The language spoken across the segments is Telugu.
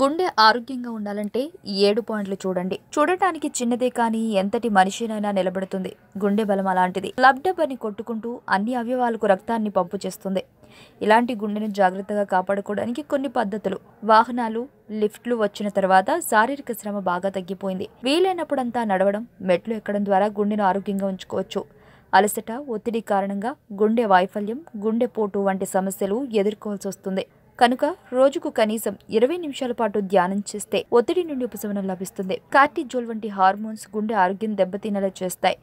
గుండె ఆరోగ్యంగా ఉండాలంటే ఏడు పాయింట్లు చూడండి చూడటానికి చిన్నదే కానీ ఎంతటి మనిషినైనా నిలబడుతుంది గుండె బలం అలాంటిది లబ్డబ్బని కొట్టుకుంటూ అన్ని అవయవాలకు రక్తాన్ని పంపు చేస్తుంది ఇలాంటి గుండెను జాగ్రత్తగా కాపాడుకోవడానికి కొన్ని పద్ధతులు వాహనాలు లిఫ్ట్లు వచ్చిన తర్వాత శారీరక శ్రమ బాగా తగ్గిపోయింది వీలైనప్పుడంతా నడవడం మెట్లు ఎక్కడం ద్వారా గుండెను ఆరోగ్యంగా ఉంచుకోవచ్చు అలసట ఒత్తిడి కారణంగా గుండె వైఫల్యం గుండె పోటు వంటి సమస్యలు ఎదుర్కోవాల్సి వస్తుంది కనుక రోజుకు కనీసం ఇరవై నిమిషాల పాటు ధ్యానం చేస్తే ఒత్తిడి నుండి ఉపశమనం లభిస్తుంది కార్టిజోల్ వంటి హార్మోన్స్ గుండె ఆరోగ్యం దెబ్బతినేలా చేస్తాయి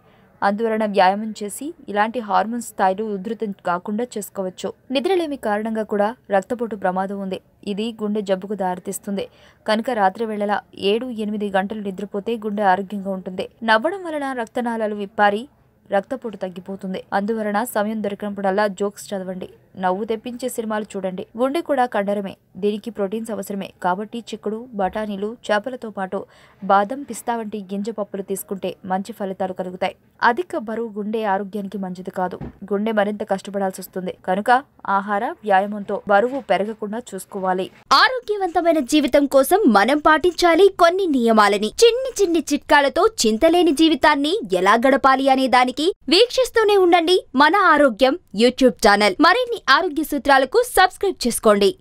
అందువలన వ్యాయామం చేసి ఇలాంటి హార్మోన్ స్థాయిలు ఉధృతం కాకుండా చేసుకోవచ్చు నిద్రలేమి కారణంగా కూడా రక్తపోటు ప్రమాదం ఉంది ఇది గుండె జబ్బుకు దారితీస్తుంది కనుక రాత్రి వేళలా ఏడు ఎనిమిది గంటలు నిద్రపోతే గుండె ఆరోగ్యంగా ఉంటుంది నవ్వడం వలన రక్తనాళాలు విప్పారి రక్తపోటు తగ్గిపోతుంది అందువలన సమయం దొరికినప్పుడల్లా జోక్స్ చదవండి నవ్వు తెప్పించే సినిమాలు చూడండి గుండె కూడా కండరమే దీనికి ప్రోటీన్స్ అవసరమే కాబట్టి చిక్కుడు బఠానీలు చేపలతో పాటు బాదం పిస్తా వంటి గింజ పప్పులు తీసుకుంటే మంచి ఫలితాలు కలుగుతాయి అధిక బరువు గుండె ఆరోగ్యానికి మంచిది కాదు గుండె మరింత కష్టపడాల్సి వస్తుంది కనుక ఆహార వ్యాయామంతో బరువు పెరగకుండా చూసుకోవాలి ఆరోగ్యవంతమైన జీవితం కోసం మనం పాటించాలి కొన్ని నియమాలని చిన్ని చిన్ని చిట్కాలతో చింతలేని జీవితాన్ని ఎలా గడపాలి అనే దానికి వీక్షిస్తూనే ఉండండి మన ఆరోగ్యం యూట్యూబ్ ఛానల్ మరిన్ని ఆరోగ్య సూత్రాలకు సబ్స్క్రైబ్ చేసుకోండి